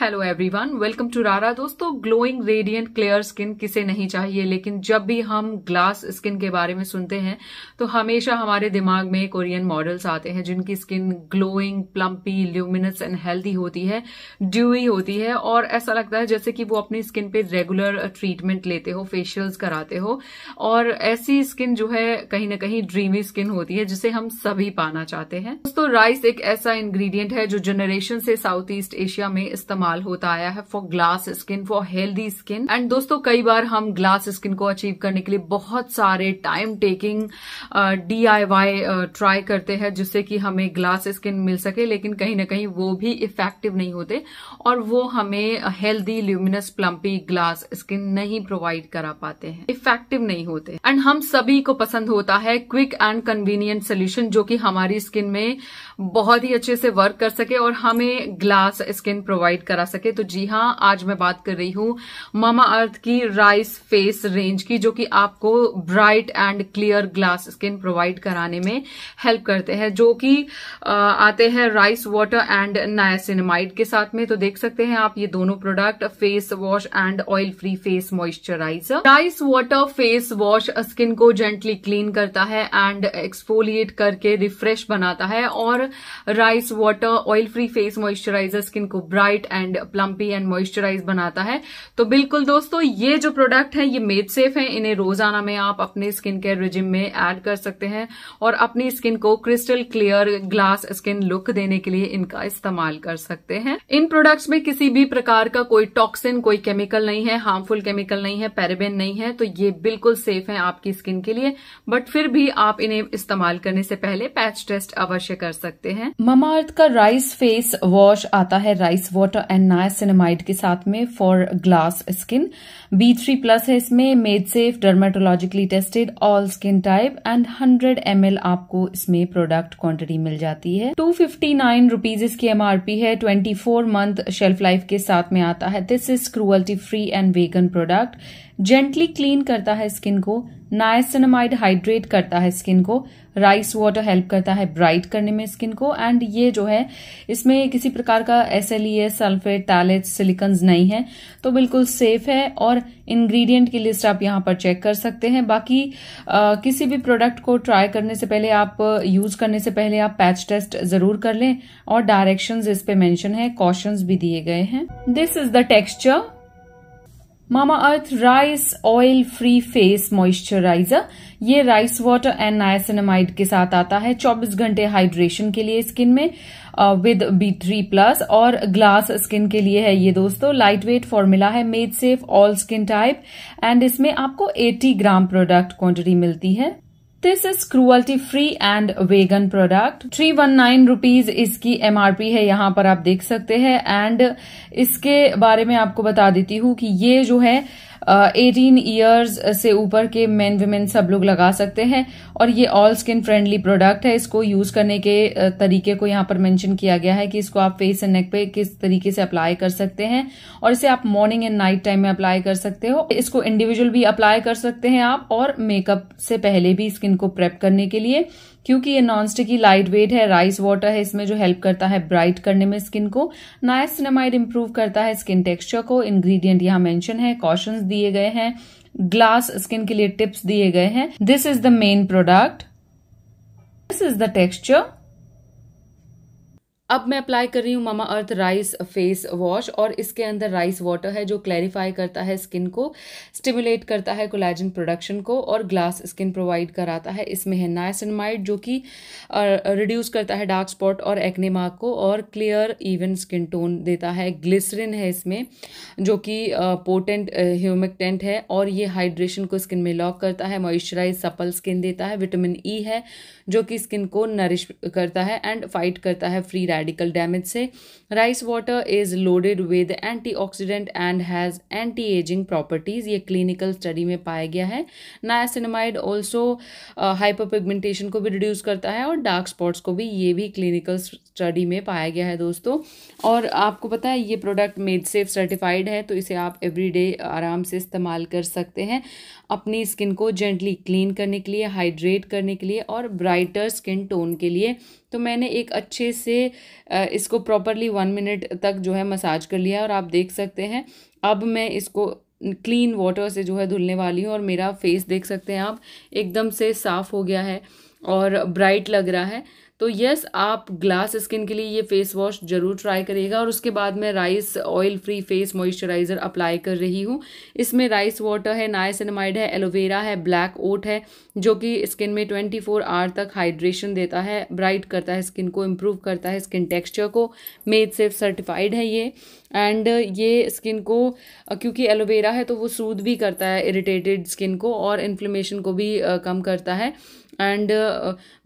Hello everyone welcome to रारा दोस्तों glowing radiant clear skin किसे नहीं चाहिए लेकिन जब भी हम ग्लास स्किन के बारे में सुनते हैं तो हमेशा हमारे दिमाग में कोरियन मॉडल्स आते हैं जिनकी skin glowing plumpy luminous and healthy होती है ड्यूई होती है और ऐसा लगता है जैसे कि वो अपनी स्किन पे रेगुलर ट्रीटमेंट लेते हो फेशियल्स कराते हो और ऐसी स्किन जो है कहीं ना कहीं ड्रीमी स्किन होती है जिसे हम सभी पाना चाहते हैं दोस्तों राइस एक ऐसा इन्ग्रीडियंट है जो जनरेशन से साउथ ईस्ट एशिया में इस्तेमाल इस्तेमाल होता आया है for glass skin for healthy skin and दोस्तों कई बार हम ग्लास स्किन को अचीव करने के लिए बहुत सारे time taking D I Y try करते हैं जिससे कि हमें ग्लास स्किन मिल सके लेकिन कहीं ना कहीं वो भी इफेक्टिव नहीं होते और वो हमें healthy luminous plumpy glass skin नहीं प्रोवाइड करा पाते हैं इफेक्टिव नहीं होते एंड हम सभी को पसंद होता है क्विक एंड कन्वीनियंट सोल्यूशन जो कि हमारी स्किन में बहुत ही अच्छे से वर्क कर सके और हमें ग्लास स्किन प्रोवाइड करा करा सके तो जी हाँ आज मैं बात कर रही हूं मामा अर्थ की राइस फेस रेंज की जो कि आपको bright and clear glass skin provide कराने में हेल्प करते हैं जो कि आते हैं राइस वाटर एंड नायासिनमाइड के साथ में तो देख सकते हैं आप ये दोनों product face wash and oil free face moisturiser rice water face wash skin को जेंटली क्लीन करता है एंड एक्सफोलिएट करके रिफ्रेश बनाता है और rice water oil free face moisturiser skin को bright and and plumpy and moisturise बनाता है तो बिल्कुल दोस्तों ये जो प्रोडक्ट है ये मेड सेफ है इन्हें रोजाना में आप अपने स्किन केयर रिजिम में एड कर सकते हैं और अपनी स्किन को crystal clear glass skin look देने के लिए इनका इस्तेमाल कर सकते हैं इन प्रोडक्ट्स में किसी भी प्रकार का कोई टॉक्सिन कोई केमिकल नहीं है हार्मफुल केमिकल नहीं है पेरेबेन नहीं है तो ये बिल्कुल सेफ है आपकी स्किन के लिए बट फिर भी आप इन्हें इस्तेमाल करने से पहले पैच टेस्ट अवश्य कर सकते हैं ममाअर्थ का राइस फेस वॉश आता है राइस वाटर एंड नायसिनमाइड के साथ में for glass skin B three plus है इसमें made safe dermatologically tested all skin type and hundred M आपको इसमें प्रोडक्ट क्वांटिटी मिल जाती है टू फिफ्टी नाइन रूपीज इसकी एमआरपी है twenty four month shelf life के साथ में आता है this is cruelty free and vegan product gently clean करता है स्किन को नायसनामाइड हाइड्रेट करता है स्किन को राइस वाटर हेल्प करता है ब्राइट करने में स्किन को एंड ये जो है इसमें किसी प्रकार का S L E S sulphate phthalate silicones नहीं है तो बिल्कुल सेफ है और इंग्रेडिएंट की लिस्ट आप यहां पर चेक कर सकते हैं बाकी आ, किसी भी प्रोडक्ट को ट्राई करने से पहले आप यूज करने से पहले आप पैच टेस्ट जरूर कर लें और डायरेक्शन इस पे मैंशन है कॉशंस भी दिए गए हैं this is the texture Mamaearth rice oil free face moisturiser ये राइस वाटर एंड नायसिनमाइड के साथ आता है 24 घंटे हाइड्रेशन के लिए स्किन में विद बी थ्री प्लस और ग्लास स्किन के लिए है ये दोस्तों लाइट वेट फॉर्मूला है made safe all skin type and इसमें आपको 80 ग्राम प्रोडक्ट क्वांटिटी मिलती है this is cruelty free and vegan product three one nine rupees इसकी एमआरपी है यहाँ पर आप देख सकते हैं एंड इसके बारे में आपको बता देती हूँ कि ये जो है एटीन uh, ईयर्स से ऊपर के मेन वेमेन सब लोग लगा सकते हैं और ये ऑल स्किन फ्रेंडली प्रोडक्ट है इसको यूज करने के तरीके को यहाँ पर मेंशन किया गया है कि इसको आप फेस एंड नेक पे किस तरीके से अप्लाई कर सकते हैं और इसे आप मॉर्निंग एंड नाइट टाइम में अप्लाई कर सकते हो इसको इंडिविजुअल भी अप्लाई कर सकते हैं आप और मेकअप से पहले भी स्किन इनको प्रेप करने के लिए क्योंकि ये नॉन स्टिकी लाइट वेट है राइस वाटर है इसमें जो हेल्प करता है ब्राइट करने में स्किन को नायसनामाइड इंप्रूव करता है स्किन टेक्सचर को इंग्रेडिएंट यहाँ मेंशन है कॉशन दिए गए हैं ग्लास स्किन के लिए टिप्स दिए गए हैं this is the main product this is the texture अब मैं अप्लाई कर रही हूँ Mamaearth rice face wash और इसके अंदर राइस वाटर है जो क्लैरिफाई करता है स्किन को स्टिमुलेट करता है कोलाजन प्रोडक्शन को और ग्लास स्किन प्रोवाइड कराता है इसमें है नाइसनमाइड जो कि रिड्यूस करता है डार्क स्पॉट और एक्नेमा को और क्लियर इवन स्किन टोन देता है ग्लिसरिन है इसमें जो कि पोटेंट ह्यूमिकटेंट है और ये हाइड्रेशन को स्किन में लॉक करता है मॉइस्चराइज सपल स्किन देता है विटामिन ई e है जो कि स्किन को नरिश करता है एंड फाइट करता है फ्री रेडिकल डैमेज से rice water is loaded with antioxidant and has anti ageing properties ये क्लिनिकल स्टडी में पाया गया है नायासिनमाइड ऑल्सो हाइपर पिगमेंटेशन को भी रिड्यूस करता है और डार्क स्पॉट्स को भी ये भी क्लिनिकल स्टडी में पाया गया है दोस्तों और आपको पता है ये प्रोडक्ट मेड सेफ सर्टिफाइड है तो इसे आप डे आराम से इस्तेमाल कर सकते हैं अपनी स्किन को जेंटली क्लीन करने के लिए हाइड्रेट करने के लिए और ब्राइटर स्किन टोन के लिए तो मैंने एक अच्छे से इसको प्रॉपरली वन मिनट तक जो है मसाज कर लिया और आप देख सकते हैं अब मैं इसको क्लीन वाटर से जो है धुलने वाली हूँ और मेरा फेस देख सकते हैं आप एकदम से साफ़ हो गया है और ब्राइट लग रहा है तो यस आप ग्लास स्किन के लिए ये फेस वॉश ज़रूर ट्राई करिएगा और उसके बाद मैं rice oil free face moisturiser apply कर रही हूँ इसमें राइस वाटर है नायसिनमाइड है एलोवेरा है ब्लैक ओट है जो कि स्किन में ट्वेंटी फोर आवर तक हाइड्रेशन देता है ब्राइट करता है स्किन को इम्प्रूव करता है स्किन टेक्स्चर को मेड सेफ सर्टिफाइड है ये एंड ये स्किन को क्योंकि एलोवेरा है तो वो सूद भी करता है इरीटेटेड स्किन को और इन्फ्लेमेशन को भी कम करता है एंड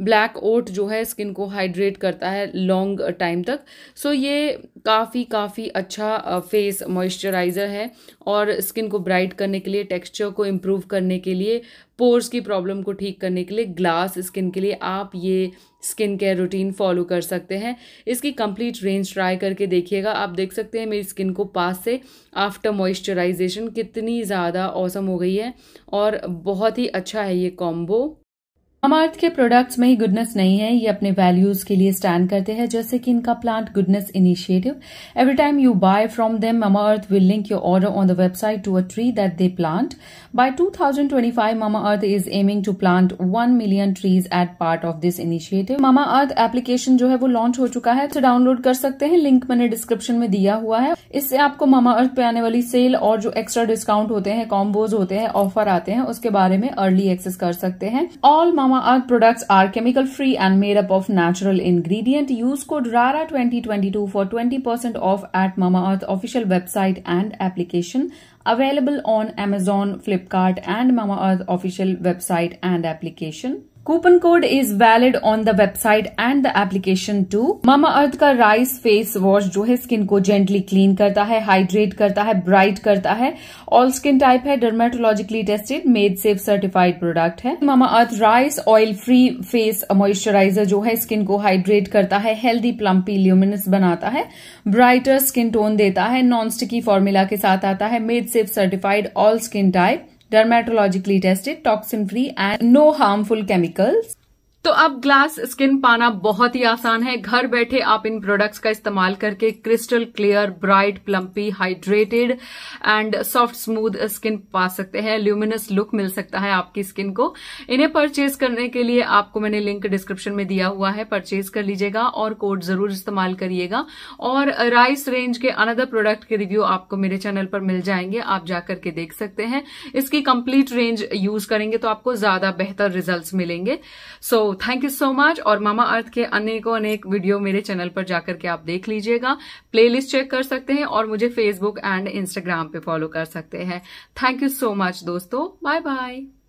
ब्लैक ओट जो है स्किन को हाइड्रेट करता है लॉन्ग टाइम तक सो so, ये काफ़ी काफ़ी अच्छा फेस मॉइस्चराइज़र है और स्किन को ब्राइट करने के लिए टेक्सचर को इम्प्रूव करने के लिए पोर्स की प्रॉब्लम को ठीक करने के लिए ग्लास स्किन के लिए आप ये स्किन केयर रूटीन फॉलो कर सकते हैं इसकी कंप्लीट रेंज ट्राई करके देखिएगा आप देख सकते हैं मेरी स्किन को पास से आफ्टर मॉइस्चराइजेशन कितनी ज़्यादा औसम हो गई है और बहुत ही अच्छा है ये कॉम्बो मामाअर्थ के प्रोडक्ट्स में ही गुडनेस नहीं है ये अपने वैल्यूज के लिए स्टैंड करते हैं जैसे कि इनका plant goodness initiative every time you buy from them Mamaearth will link your order on the website to a tree that they plant by 2025 Mamaearth is aiming to plant one million trees at part of this initiative Mamaearth application जो है वो launch हो चुका है तो download कर सकते हैं लिंक मैंने डिस्क्रिप्शन में दिया हुआ है इससे आपको मामाअर्थ पे आने वाली सेल और जो एक्स्ट्रा डिस्काउंट होते हैं कॉम्बोज होते हैं ऑफर आते हैं उसके बारे में अर्ली एक्सेस कर सकते हैं ऑल मामा Earth products are chemical free and made up of natural ingredient. Use code RARA2022 for 20% off at Mama Earth official website and application. Available on Amazon, Flipkart and Mama Earth official website and application. Coupon code is valid on the website and the application to Mamaearth का rice face wash जो है skin को gently clean करता है hydrate करता है bright करता है ऑल स्किन टाइप है dermatologically tested made safe certified product है Mamaearth rice oil free face moisturiser जो है स्किन को हाइड्रेट करता है हेल्दी प्लम्पी ल्यूमिनस बनाता है ब्राइटर स्किन टोन देता है नॉन स्टिकी फॉर्मूला के साथ आता है made safe certified all skin type dermatologically tested, toxin free and no harmful chemicals. तो अब ग्लास स्किन पाना बहुत ही आसान है घर बैठे आप इन प्रोडक्ट्स का इस्तेमाल करके crystal clear bright plumpy hydrated and soft smooth skin पा सकते हैं ल्यूमिनस लुक मिल सकता है आपकी स्किन को इन्हें परचेज करने के लिए आपको मैंने लिंक डिस्क्रिप्शन में दिया हुआ है परचेज कर लीजिएगा और कोड जरूर इस्तेमाल करिएगा और राइस रेंज के अनदर प्रोडक्ट के रिव्यू आपको मेरे चैनल पर मिल जाएंगे आप जाकर के देख सकते हैं इसकी कंप्लीट रेंज यूज करेंगे तो आपको ज्यादा बेहतर रिजल्ट मिलेंगे so so, thank you so much और मामा अर्थ के अनेकों अनेक वीडियो मेरे चैनल पर जाकर के आप देख लीजिएगा प्लेलिस्ट चेक कर सकते हैं और मुझे फेसबुक एंड इंस्टाग्राम पे फॉलो कर सकते हैं थैंक यू सो मच दोस्तों बाय बाय